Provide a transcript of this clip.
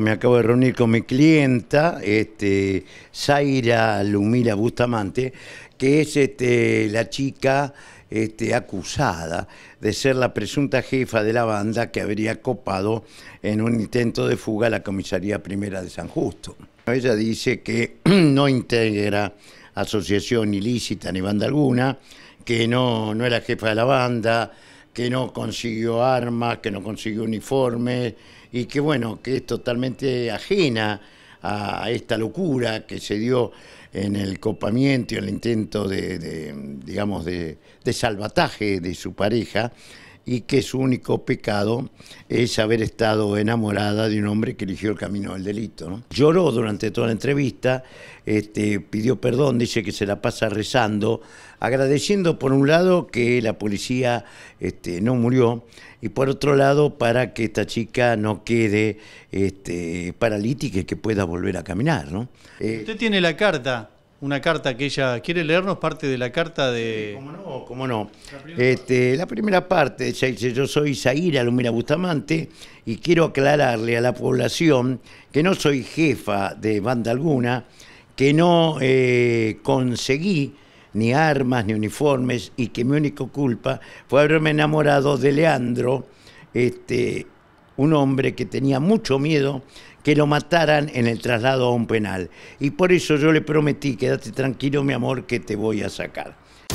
Me acabo de reunir con mi clienta, este, Zaira Lumila Bustamante, que es este, la chica este, acusada de ser la presunta jefa de la banda que habría copado en un intento de fuga a la comisaría primera de San Justo. Ella dice que no integra asociación ilícita ni banda alguna, que no, no era jefa de la banda, que no consiguió armas, que no consiguió uniformes y que bueno, que es totalmente ajena a esta locura que se dio en el copamiento y el intento de, digamos, de, de, salvataje de su pareja, y que su único pecado es haber estado enamorada de un hombre que eligió el camino del delito. Lloró durante toda la entrevista, este, pidió perdón, dice que se la pasa rezando, agradeciendo por un lado que la policía este, no murió y por otro lado para que esta chica no quede este, paralítica y que pueda volver a caminar. ¿no? Usted tiene la carta una carta que ella quiere leernos parte de la carta de. ¿Cómo no? ¿Cómo no? La primera, este, la parte dice: Yo soy Zaira Lumira Bustamante y quiero aclararle a la población que no soy jefa de banda alguna, que no eh, conseguí ni armas ni uniformes y que mi única culpa fue haberme enamorado de Leandro. Este, un hombre que tenía mucho miedo que lo mataran en el traslado a un penal. Y por eso yo le prometí, quédate tranquilo mi amor, que te voy a sacar.